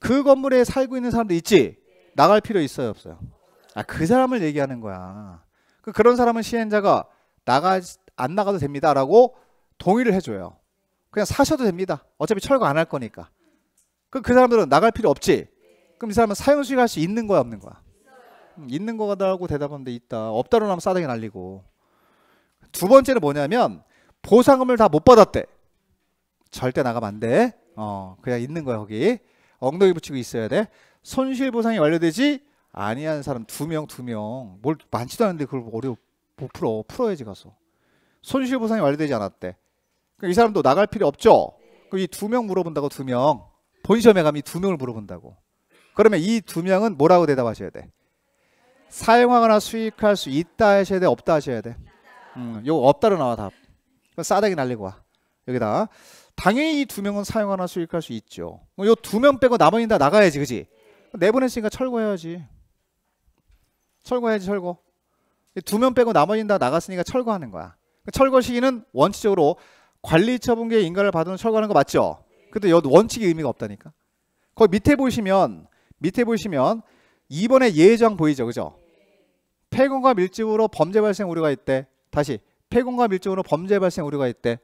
A: 그 건물에 살고 있는 사람도 있지? 나갈 필요 있어요, 없어요? 아, 그 사람을 얘기하는 거야. 그 그런 그 사람은 시행자가 나가 안 나가도 됩니다라고 동의를 해줘요. 그냥 사셔도 됩니다. 어차피 철거 안 할 거니까. 그그 사람들은 나갈 필요 없지. 그럼 이 사람은 사용 수익할 수 있는 거야 없는 거야. 있는 거 같다고 대답하는데 있다. 없다로 하면 싸대기 날리고. 두 번째는 뭐냐면 보상금을 다 못 받았대. 절대 나가면 안 돼. 어, 그냥 있는 거야, 거기. 엉덩이 붙이고 있어야 돼. 손실 보상이 완료되지 아니한 사람 두 명, 두 명. 뭘 많지도 않은데 그걸 어려 워못 풀어. 풀어야지 가서. 손실 보상이 완료되지 않았대. 그럼 이 사람도 나갈 필요 없죠. 그럼 이두 명 물어본다고 두 명. 본시험에 가면 이 두 명을 물어본다고. 그러면 이 두 명은 뭐라고 대답하셔야 돼? 사용하거나 수익할 수 있다 하셔야 돼 없다 하셔야 돼 음, 요 없다로 나와 답 싸대기 날리고 와 여기다 당연히 이 두 명은 사용하나 수익할 수 있죠 요 두 명 빼고 나머지는 다 나가야지 그지 내보냈으니까 철거해야지 철거해야지 철거 두 명 빼고 나머지는 다 나갔으니까 철거하는 거야 그러니까 철거 시기는 원칙적으로 관리처분계 인가를 받으 철거하는 거 맞죠 근데 요 원칙이 의미가 없다니까 거기 밑에 보시면 밑에 보시면 2번에 예정 보이죠 그죠 폐공과 밀집으로 범죄 발생 우려가 있대. 다시 폐공과 밀집으로 범죄 발생 우려가 있대.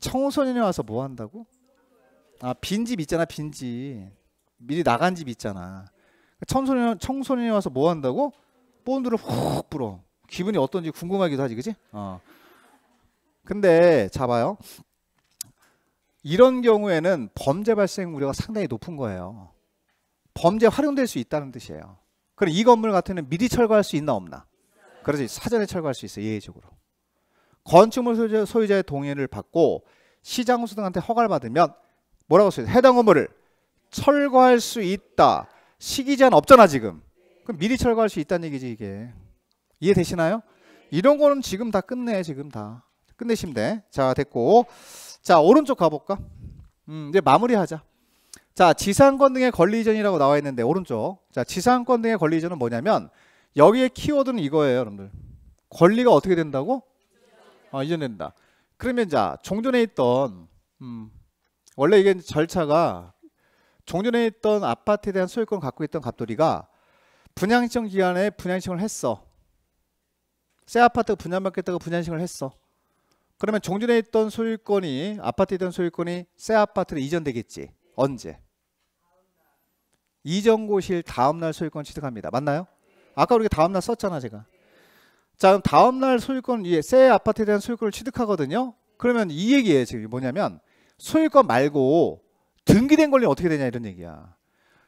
A: 청소년이 와서 뭐 한다고? 아 빈집 있잖아 빈집 미리 나간 집 있잖아. 청소년 청소년이 와서 뭐 한다고? 본드를 훅 불어. 기분이 어떤지 궁금하기도 하지, 그지? 어. 근데 잡아요. 이런 경우에는 범죄 발생 우려가 상당히 높은 거예요. 범죄 활용될 수 있다는 뜻이에요. 그럼 이 건물 같은 경우는 미리 철거할 수 있나 없나? 그러지 사전에 철거할 수 있어 예외적으로. 건축물 소유자, 의 동의를 받고 시장 호수 등한테 허가를 받으면 뭐라고 써요? 해당 건물을 철거할 수 있다. 시기 제한 없잖아 지금. 그럼 미리 철거할 수 있다는 얘기지 이게. 이해되시나요? 이런 거는 지금 다 끝내 지금 다 끝내시면 돼. 자 됐고 자 오른쪽 가볼까? 음 이제 마무리하자. 자, 지상권 등의 권리 이전이라고 나와 있는데 오른쪽. 자, 지상권 등의 권리 이전은 뭐냐면 여기에 키워드는 이거예요, 여러분들. 권리가 어떻게 된다고? 아, 이전된다. 그러면 자, 종전에 있던 음, 원래 이게 절차가 종전에 있던 아파트에 대한 소유권 을 갖고 있던 갑돌이가 분양신청 기간에 분양신청을 했어. 새 아파트 분양받겠다고 분양신청을 했어. 그러면 종전에 있던 소유권이 아파트에 있던 소유권이 새 아파트로 이전되겠지. 언제? 이전고실 다음날 소유권 취득합니다. 맞나요? 아까 우리가 다음날 썼잖아 제가. 자 그럼 다음날 소유권 위 예, 새 아파트에 대한 소유권을 취득하거든요. 그러면 이 얘기예요 지금 뭐냐면 소유권 말고 등기된 권리 어떻게 되냐 이런 얘기야.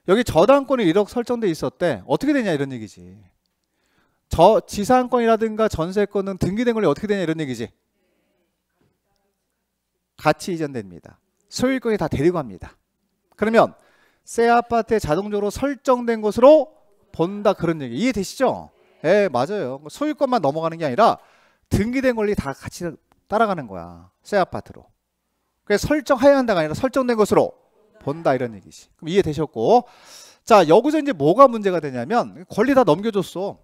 A: 여기 저당권이 1억 설정돼 있었대. 어떻게 되냐 이런 얘기지. 저 지상권이라든가 전세권은 등기된 권리 어떻게 되냐 이런 얘기지. 같이 이전됩니다. 소유권이 다 데리고 갑니다. 그러면 새 아파트에 자동적으로 설정된 것으로 본다 그런 얘기 이해되시죠? 예, 맞아요. 그 소유권만 넘어가는 게 아니라 등기된 권리 다 같이 따라가는 거야. 새 아파트로. 그래 설정해야 한다가 아니라 설정된 것으로 본다 이런 얘기지. 그럼 이해되셨고. 자, 여기서 이제 뭐가 문제가 되냐면 권리 다 넘겨줬어.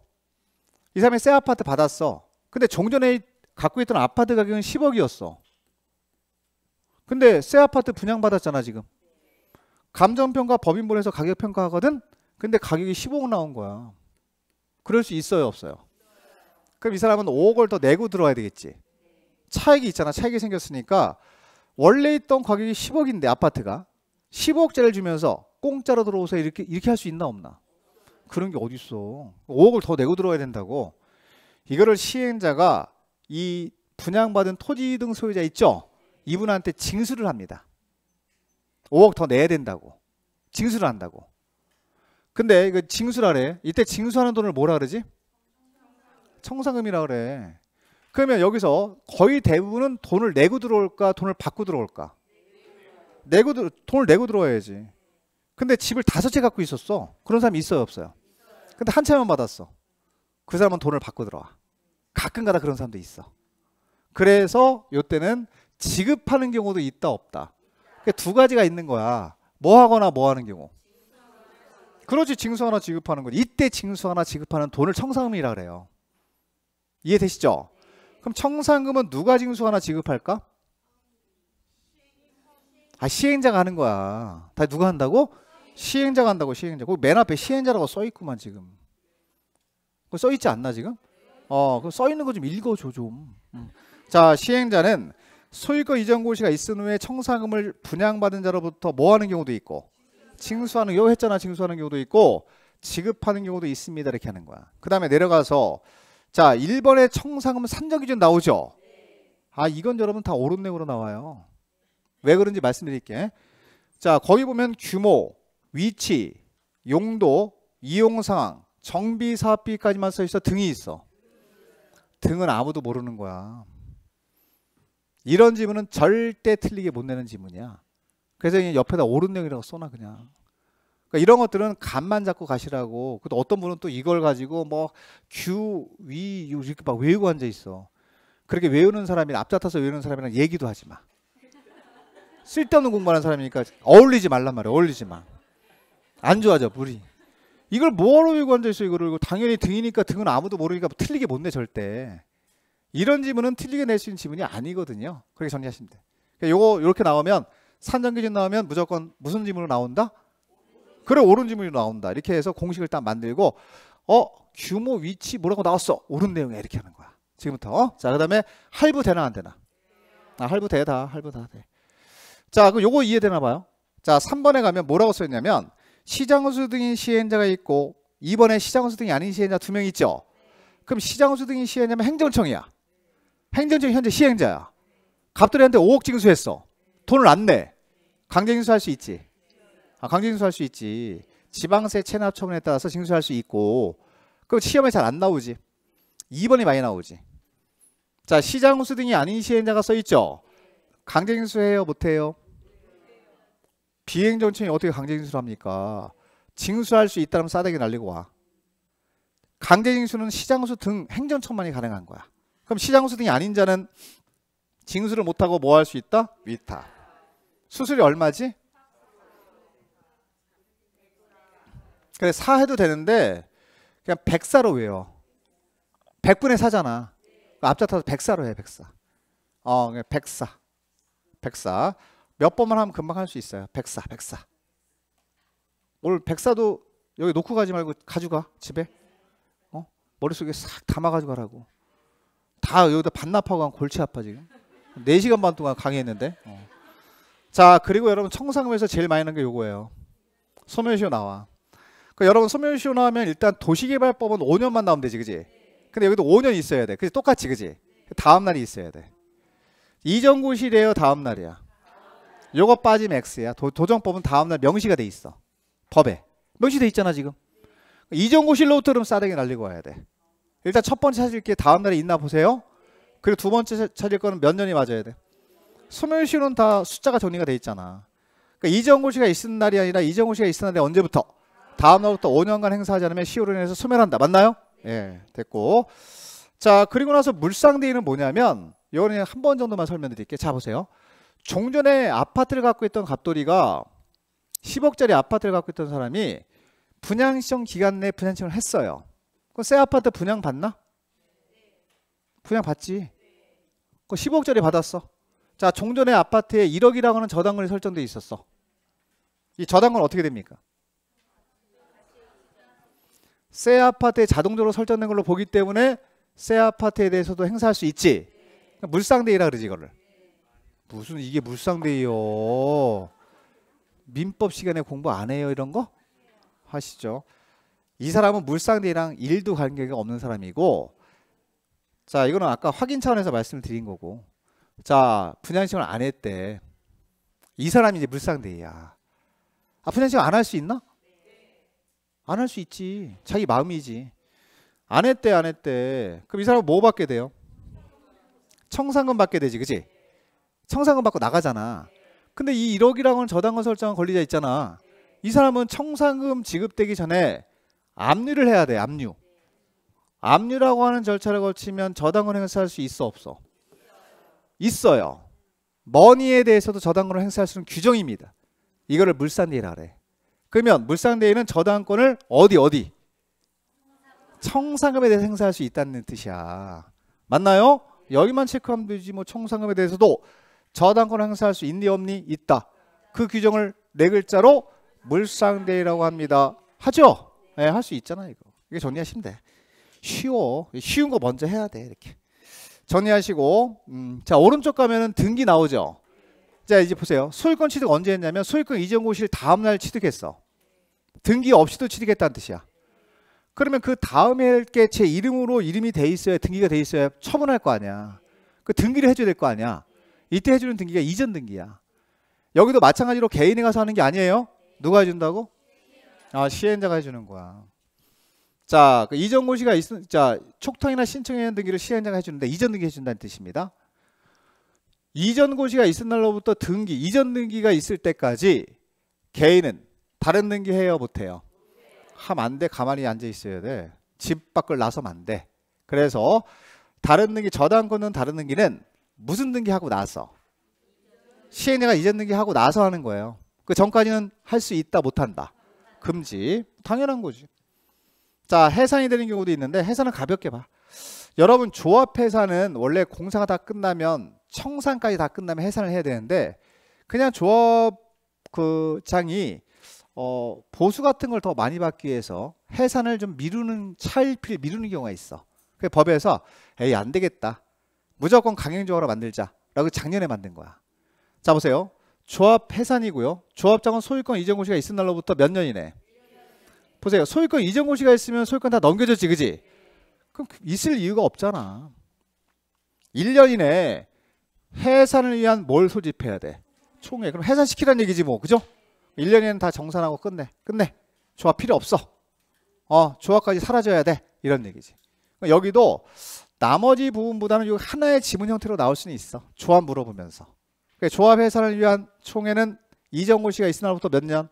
A: 이 사람이 새 아파트 받았어. 근데 종전에 갖고 있던 아파트 가격은 10억이었어. 근데 새 아파트 분양받았잖아, 지금. 감정평가 법인보에서 가격평가하거든? 근데 가격이 15억 나온 거야. 그럴 수 있어요 없어요? 그럼 이 사람은 5억을 더 내고 들어와야 되겠지. 차액이 있잖아. 차액이 생겼으니까 원래 있던 가격이 10억인데 아파트가 15억짜리를 주면서 공짜로 들어오세요 이렇게 이렇게 할 수 있나 없나? 그런 게어딨어 5억을 더 내고 들어와야 된다고. 이거를 시행자가 이 분양받은 토지 등 소유자 있죠? 이분한테 징수를 합니다. 5억 더 내야 된다고. 징수를 한다고. 근데 이거 그 징수라 그래. 이때 징수하는 돈을 뭐라 그러지? 청산금이라 그래. 그러면 여기서 거의 대부분은 돈을 내고 들어올까 돈을 받고 들어올까? 내고 들어 돈을 내고 들어와야지. 근데 집을 다섯 채 갖고 있었어. 그런 사람이 있어요, 없어요? 근데 한 채만 받았어. 그 사람은 돈을 받고 들어와. 가끔가다 그런 사람도 있어. 그래서 요때는 지급하는 경우도 있다 없다. 두 가지가 있는 거야. 뭐 하거나 뭐 하는 경우. 그러지 징수 하나 지급하는 거지. 이때 징수 하나 지급하는 돈을 청산금이라 그래요. 이해되시죠? 그럼 청산금은 누가 징수 하나 지급할까? 아 시행자가 하는 거야. 다 누가 한다고? 시행자가 한다고 시행자. 거맨 앞에 시행자라고 써 있구만 지금. 그써 있지 않나 지금? 어, 그써 있는 거 좀 읽어줘 좀. 음. 자 시행자는 소유권 이전 고시가 있은 후에 청산금을 분양받은 자로부터 뭐 하는 경우도 있고 징수하는 요 했잖아 징수하는 경우도 있고 지급하는 경우도 있습니다 이렇게 하는 거야 그 다음에 내려가서 자 1번에 청산금 산정 기준 나오죠 아 이건 여러분 다 오른내으로 나와요 왜 그런지 말씀드릴게 자 거기 보면 규모 위치 용도 이용상황 정비사업비까지만 써있어 등이 있어 등은 아무도 모르는 거야 이런 질문은 절대 틀리게 못 내는 질문이야 그래서 그냥 옆에다 옳은 내용이라고 써놔 그냥. 그러니까 이런 것들은 간만 잡고 가시라고. 그 어떤 분은 또 이걸 가지고 뭐 규, 위, 이렇게 막 외우고 앉아 있어. 그렇게 외우는 사람이 앞잡아서 외우는 사람이랑 얘기도 하지 마. 쓸데없는 공부하는 사람이니까 어울리지 말란 말이야. 어울리지 마. 안 좋아져 물이. 이걸 뭐하러 외우고 앉아 있어 이거를. 당연히 등이니까 등은 아무도 모르니까 틀리게 못 내 절대. 이런 지문은 틀리게 낼 수 있는 지문이 아니거든요. 그렇게 정리하시면 돼. 그러니까 요거 이렇게 나오면 산정 기준 나오면 무조건 무슨 지문으로 나온다? 그래 옳은 지문으로 나온다. 이렇게 해서 공식을 딱 만들고 어 규모 위치 뭐라고 나왔어? 옳은 내용이야 이렇게 하는 거야. 지금부터 어? 자 그다음에 할부 되나 안 되나? 아 할부 되다 할부 다 돼. 자 그럼 요거 이해되나 봐요. 자 3번에 가면 뭐라고 써있냐면 시장수 등인 시행자가 있고 2번에 시장수 등이 아닌 시행자 두 명 있죠. 그럼 시장수 등이 시행자면 행정청이야. 행정처 현재 시행자야. 갑돌이한테 5억 징수했어. 돈을 안 내. 강제 징수할 수 있지. 아, 강제 징수할 수 있지. 지방세 체납 처분에 따라서 징수할 수 있고. 그럼 시험에 잘 안 나오지. 2번이 많이 나오지. 자, 시장수 등이 아닌 시행자가 써 있죠. 강제 징수해요, 못 해요? 비행정청이 어떻게 강제 징수를 합니까? 징수할 수 있다면 싸대기 날리고 와. 강제 징수는 시장수 등 행정처만이 가능한 거야. 그럼 시장수 등이 아닌 자는 징수를 못하고 뭐 할 수 있다? 위탁. 수수료 얼마지? 그래 4 해도 되는데 그냥 100사로 외워. 100분의 4잖아. 앞자타서 100사로 해 100사. 어그 100사. 100사. 몇 번만 하면 금방 할 수 있어요. 100사 100사. 오늘 100사도 여기 놓고 가지 말고 가져가 집에. 어? 머릿속에 싹 담아가지고 가라고. 다 여기다 반납하고 한 골치 아파 지금. 4시간 반 동안 강의했는데. 어. 자, 그리고 여러분 청상무에서 제일 많이 하는 게 요거예요. 소멸시효 나와. 그러니까 여러분 소멸시효 나오면 일단 도시개발법은 5년만 나오면 되지, 그지? 근데 여기도 5년 있어야 돼. 그지? 똑같이, 그지? 다음 날이 있어야 돼. 이전고시래요, 다음 날이야. 요거 빠짐면 X야. 도, 정법은 다음 날 명시가 돼 있어. 법에. 명시돼 있잖아, 지금. 이전고시 로트름 싸대기 날리고 와야 돼. 일단 첫 번째 찾을 게 다음 날에 있나 보세요. 그리고 두 번째 찾을 거는 몇 년이 맞아야 돼. 소멸시효는 다 숫자가 정리가 돼 있잖아. 그러니까 이정고시가 있은 날이 아니라 이정고시가 있은 날이 언제부터? 다음 날부터 5년간 행사하지 않으면 시효로 인해서 소멸한다. 맞나요? 예, 됐고. 자, 그리고 나서 물상대위는 뭐냐면 요거는 한 번 정도만 설명드릴게요. 자, 보세요. 종전에 아파트를 갖고 있던 갑돌이가 10억짜리 아파트를 갖고 있던 사람이 분양시정 기간 내 분양청을 했어요. 그새 아파트 분양 받나? 분양 받지. 그 15억짜리 받았어. 자, 종전의 아파트에 1억이라고 하는 저당금이 설정돼 있었어. 이 저당금 어떻게 됩니까? 새 아파트에 자동적으로 설정된 걸로 보기 때문에 새 아파트에 대해서도 행사할 수 있지. 그러니까 물상대위라 그러지 이거를. 무슨 이게 물상대위요. 민법 시간에 공부 안 해요 이런 거? 하시죠. 이 사람은 물상대랑 일도 관계가 없는 사람이고 자 이거는 아까 확인 차원에서 말씀을 드린 거고 자 분양신청을 안 했대 이 사람이 이제 물상대야 아 분양신청 안할 수 있나? 안 할 수 있지 자기 마음이지 안 했대 안 했대 그럼 이 사람은 뭐 받게 돼요? 청산금 받게 되지 그지? 청산금 받고 나가잖아 근데 이1억이라고 저당권 설정 권리자 있잖아 이 사람은 청산금 지급되기 전에 압류를 해야 돼. 압류. 압류라고 하는 절차를 거치면 저당권을 행사할 수 있어 없어? 있어요. 머니에 대해서도 저당권을 행사할 수 있는 규정입니다. 이거를 물산대회라 그래. 그러면 물산대회는 저당권을 어디 어디? 청산금에 대해서 행사할 수 있다는 뜻이야. 맞나요? 여기만 체크하면 되지 뭐 청산금에 대해서도 저당권 행사할 수 있니 없니 있다. 그 규정을 네 글자로 물상대라고 회 합니다. 하죠? 예, 할수 있잖아 이거. 이게 정리하시면 돼. 쉬워. 쉬운 거 먼저 해야 돼 이렇게. 정리하시고 음, 자 오른쪽 가면은 등기 나오죠. 자 이제 보세요. 소유권 취득 언제 했냐면 소유권 이전 고시를 다음 날 취득했어. 등기 없이도 취득했다는 뜻이야. 그러면 그 다음에 게제 이름으로 이름이 돼 있어야 등기가 돼 있어야 처분할 거 아니야. 그 등기를 해줘야 될 거 아니야. 이때 해주는 등기가 이전 등기야. 여기도 마찬가지로 개인이 가서 하는 게 아니에요. 누가 해준다고? 아 시행자가 해주는 거야. 자, 그 이전고시가 있, 은자 촉탁이나 신청해야 등기를 시행자가 해주는데 이전 등기 해준다는 뜻입니다. 이전고시가 있은 날로부터 등기, 이전 등기가 있을 때까지 개인은 다른 등기 해요, 못해요? 하면 안 돼. 가만히 앉아 있어야 돼. 집 밖을 나서면 안 돼. 그래서 다른 등기, 저당권은 다른 등기는 무슨 등기 하고 나서 시행자가 이전 등기 하고 나서 하는 거예요. 그 전까지는 할 수 있다, 못한다. 금지. 당연한 거지. 자, 해산이 되는 경우도 있는데 해산을 가볍게 봐. 여러분 조합회사는 원래 공사가 다 끝나면 청산까지 다 끝나면 해산을 해야 되는데 그냥 조합 그 장이 어, 보수 같은 걸 더 많이 받기 위해서 해산을 좀 미루는 차일피일 미루는 경우가 있어. 그 법에서 에이 안 되겠다. 무조건 강행적으로 만들자라고 작년에 만든 거야. 자 보세요. 조합 해산이고요. 조합장은 소유권 이전 고시가 있은 날로부터 몇 년이네. 보세요. 소유권 이전 고시가 있으면 소유권 다 넘겨졌지, 그지? 그럼 있을 이유가 없잖아. 1년 이내 해산을 위한 뭘 소집해야 돼? 총회. 그럼 해산시키라는 얘기지 뭐, 그죠? 1년 이내는 다 정산하고 끝내. 끝내. 조합 필요 없어. 어, 조합까지 사라져야 돼. 이런 얘기지. 여기도 나머지 부분보다는 하나의 지문 형태로 나올 수는 있어. 조합 물어보면서. 그 조합 회사를 위한 총회는 이정구 씨가 있은 날부터 몇 년?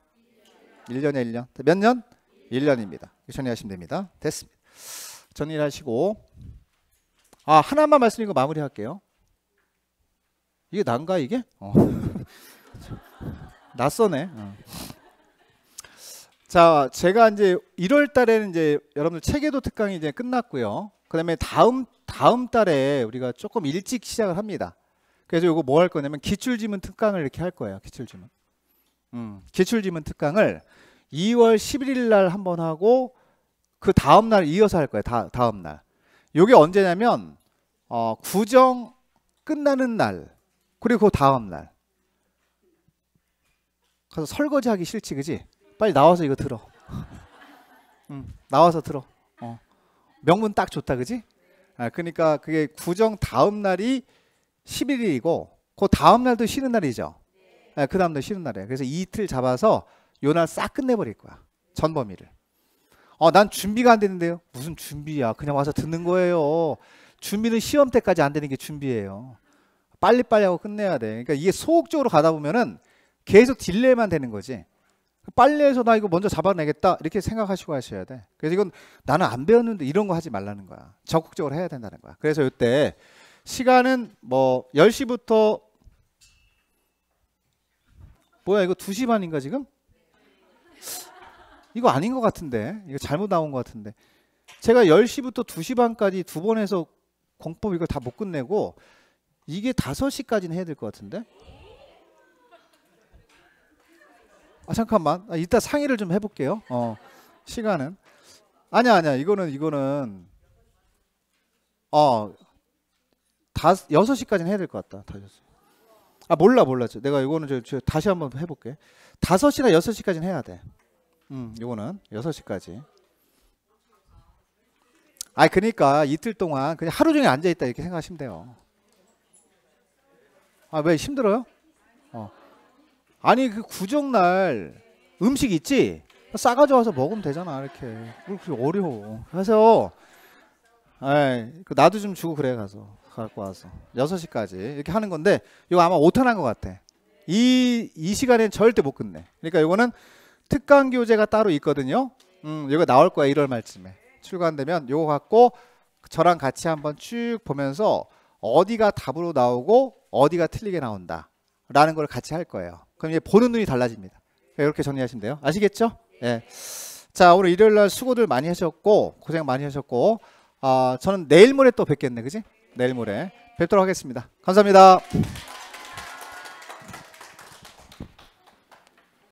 A: 1년에 1년. 1년. 몇 년? 1년. 입니다 정리하시면 됩니다. 됐습니다. 정리하시고 아 하나만 말씀드리고 마무리할게요. 이게 난가 이게? 어. 낯선네 어. 자, 제가 이제 1월 달에는 이제 여러분들 체계도 특강이 이제 끝났고요. 그다음에 다음 다음 달에 우리가 조금 일찍 시작을 합니다. 그래서 이거 뭐 할 거냐면 기출지문 특강을 이렇게 할 거예요. 기출지문. 음, 기출지문 특강을 2월 11일 날 한 번 하고 그 다음 날 이어서 할 거예요. 다, 다음 날. 이게 언제냐면 어, 구정 끝나는 날 그리고 그 다음 날. 가서 설거지 하기 싫지 그지? 빨리 나와서 이거 들어. 음, 나와서 들어. 어. 명분딱 좋다 그지? 아, 그러니까 그게 구정 다음 날이 11일이고 그 다음 날도 쉬는 날이죠. 네, 그 다음 날 쉬는 날이에요. 그래서 이틀 잡아서 요 날 싹 끝내버릴 거야. 전범위를. 어, 난 준비가 안 되는데요. 무슨 준비야. 그냥 와서 듣는 거예요. 준비는 시험 때까지 안 되는 게 준비예요. 빨리빨리 하고 끝내야 돼. 그러니까 이게 소극적으로 가다 보면은 계속 딜레이만 되는 거지. 빨리 해서 나 이거 먼저 잡아내겠다. 이렇게 생각하시고 하셔야 돼. 그래서 이건 나는 안 배웠는데 이런 거 하지 말라는 거야. 적극적으로 해야 된다는 거야. 그래서 이때 시간은 뭐 10시부터 뭐야 이거 2시 반인가 지금? 이거 아닌 것 같은데 이거 잘못 나온 것 같은데 제가 10시부터 2시 반까지 두 번 해서 공법 이걸 다 못 끝내고 이게 5시까지는 해야 될 것 같은데 아 잠깐만 아, 이따 상의를 좀 해볼게요 어 시간은 아니야 아니야 이거는 이거는 어 다섯시까지는 해야 될 것 같다. 다셨어. 아, 몰라, 몰라. 내가 이거는 저, 저 다시 한번 해볼게. 5시나 6시까지는 해야 돼. 음, 이거는 6시까지. 아 그러니까 이틀 동안 그냥 하루 종일 앉아있다 이렇게 생각하시면 돼요. 아, 왜 힘들어요? 어. 아니, 그 구정날 음식 있지? 싸가져 와서 먹으면 되잖아, 이렇게. 그렇게 어려워. 그래서, 에이, 그 나도 좀 주고 그래, 가서. 갖고 와서 6시까지 이렇게 하는 건데 이거 아마 오탄 한것 같아. 이, 이 시간엔 절대 못 끝내. 그러니까 이거는 특강 교재가 따로 있거든요. 음, 이거 나올 거야 1월 말쯤에. 출간되면 이거 갖고 저랑 같이 한번 쭉 보면서 어디가 답으로 나오고 어디가 틀리게 나온다. 라는 걸 같이 할 거예요. 그럼 이제 보는 눈이 달라집니다. 이렇게 정리하시면 돼요. 아시겠죠? 예. 자, 오늘 일요일 날 수고들 많이 하셨고 고생 많이 하셨고 아, 어, 저는 내일 모레 또 뵙겠네. 그지? 내일 모레 뵙도록 하겠습니다. 감사합니다.